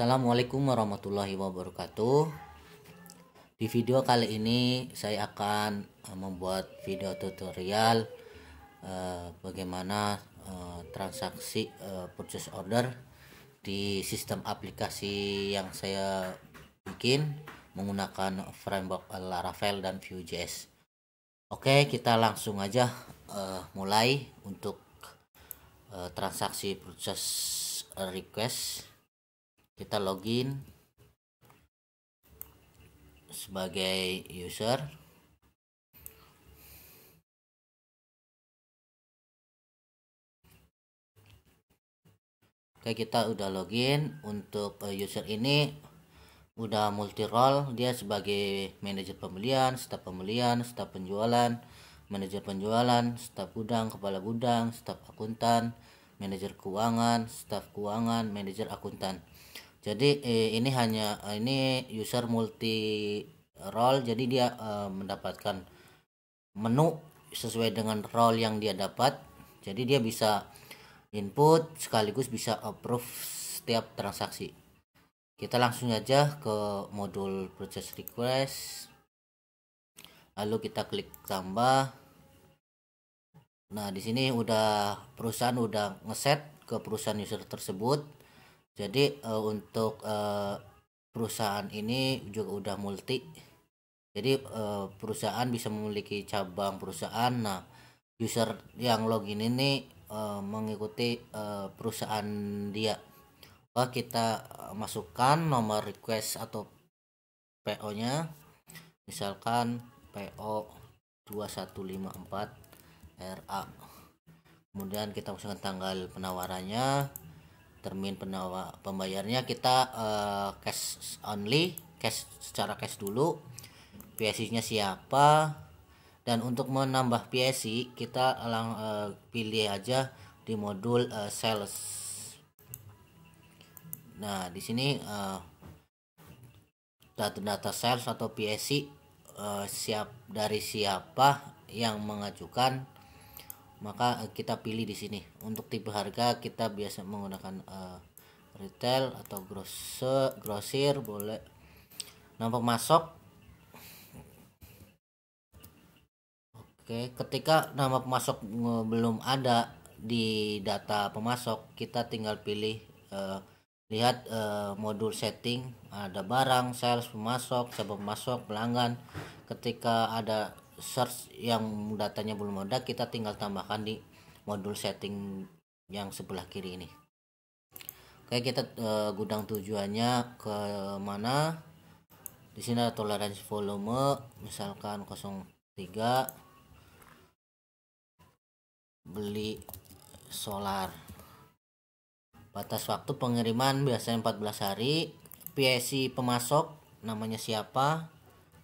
Assalamualaikum warahmatullahi wabarakatuh Di video kali ini saya akan eh, membuat video tutorial eh, Bagaimana eh, transaksi eh, purchase order Di sistem aplikasi yang saya bikin Menggunakan framework Laravel dan Vue.js Oke kita langsung aja eh, mulai untuk eh, transaksi purchase request kita login sebagai user Oke kita udah login untuk eh, user ini udah multi role dia sebagai manajer pembelian, staf pembelian, staf penjualan, manajer penjualan, staf gudang, kepala gudang, staf akuntan, manajer keuangan, staf keuangan, manajer akuntan jadi eh, ini hanya eh, ini user multi role jadi dia eh, mendapatkan menu sesuai dengan role yang dia dapat jadi dia bisa input sekaligus bisa approve setiap transaksi kita langsung aja ke modul process request lalu kita klik tambah nah di sini udah perusahaan udah ngeset ke perusahaan user tersebut jadi uh, untuk uh, perusahaan ini juga udah multi jadi uh, perusahaan bisa memiliki cabang perusahaan nah user yang login ini uh, mengikuti uh, perusahaan dia Wah, kita masukkan nomor request atau PO nya misalkan PO 2154 RA kemudian kita masukkan tanggal penawarannya termin pembayarnya kita uh, cash only cash secara cash dulu PSI-nya siapa dan untuk menambah PSI kita lang, uh, pilih aja di modul uh, sales nah di sini uh, data data sales atau PSI uh, siap dari siapa yang mengajukan maka eh, kita pilih di sini untuk tipe harga kita biasa menggunakan uh, retail atau grosir, grosir boleh nampak pemasok Oke, ketika nama pemasok belum ada di data pemasok, kita tinggal pilih uh, lihat uh, modul setting, ada barang, sales pemasok, siapa pemasok, pelanggan. Ketika ada search yang datanya belum ada kita tinggal tambahkan di modul setting yang sebelah kiri ini oke kita e, gudang tujuannya ke mana di sini ada toleransi volume misalkan 03 beli solar batas waktu pengiriman biasanya 14 hari PIC pemasok namanya siapa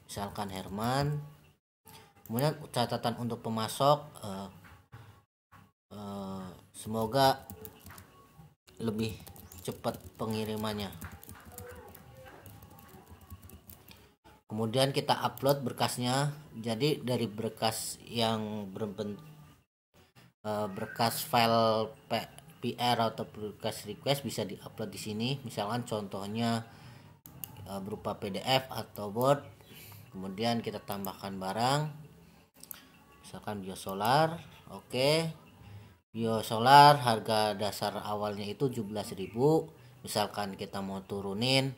misalkan Herman kemudian catatan untuk pemasok uh, uh, semoga lebih cepat pengirimannya kemudian kita upload berkasnya jadi dari berkas yang berbentuk eh, berkas file PR atau berkas request bisa diupload di sini misalkan contohnya berupa PDF atau Word kemudian kita tambahkan barang misalkan biosolar oke okay. biosolar harga dasar awalnya itu 17.000 misalkan kita mau turunin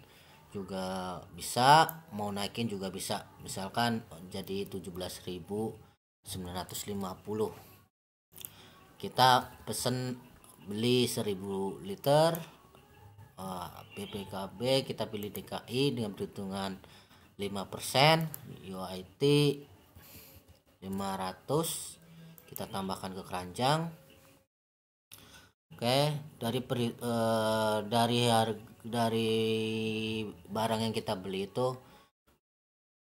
juga bisa mau naikin juga bisa misalkan jadi 17.950 kita pesen beli 1000 liter eh, PPKB kita pilih DKI dengan perhitungan 5% UIT 500 kita tambahkan ke keranjang oke dari per, e, eh, dari harga dari barang yang kita beli itu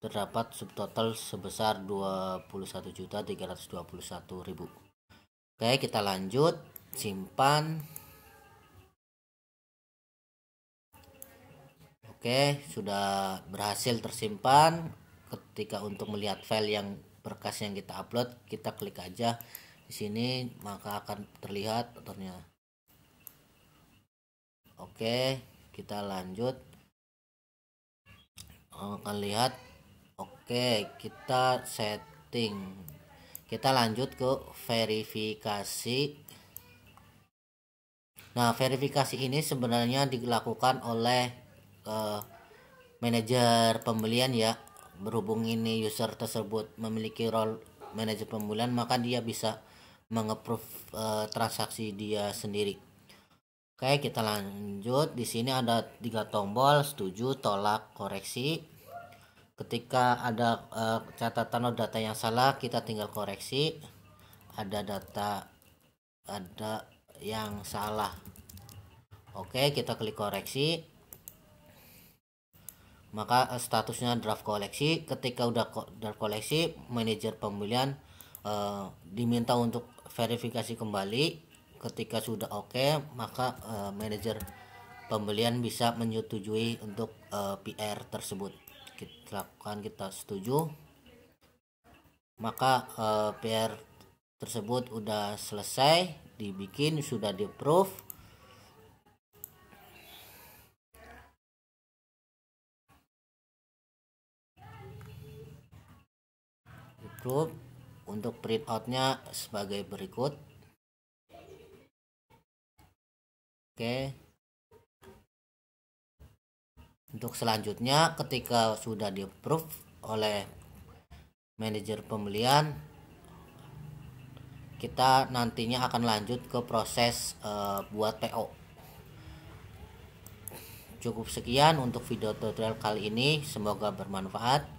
terdapat subtotal sebesar juta 21.321.000 oke kita lanjut simpan oke sudah berhasil tersimpan ketika untuk melihat file yang berkas yang kita upload kita klik aja di sini maka akan terlihat fotonya oke kita lanjut eh, akan lihat oke kita setting kita lanjut ke verifikasi nah verifikasi ini sebenarnya dilakukan oleh uh, manajer pembelian ya Berhubung ini user tersebut memiliki role manajer pembulan, maka dia bisa mengeprove uh, eh, transaksi dia sendiri. Oke, kita lanjut. Di sini ada tiga tombol setuju, tolak, koreksi. Ketika ada uh, catatan atau data yang salah, kita tinggal koreksi. Ada data ada yang salah. Oke, kita klik koreksi maka eh, statusnya draft koleksi ketika udah draft koleksi manajer pembelian uh, diminta untuk verifikasi kembali ketika sudah oke okay, maka uh, manajer pembelian bisa menyetujui untuk uh, PR tersebut kita lakukan kita setuju maka uh, PR tersebut udah selesai dibikin sudah di approve grup untuk printoutnya sebagai berikut oke untuk selanjutnya ketika sudah di approve oleh manajer pembelian kita nantinya akan lanjut ke proses uh, buat PO cukup sekian untuk video tutorial kali ini semoga bermanfaat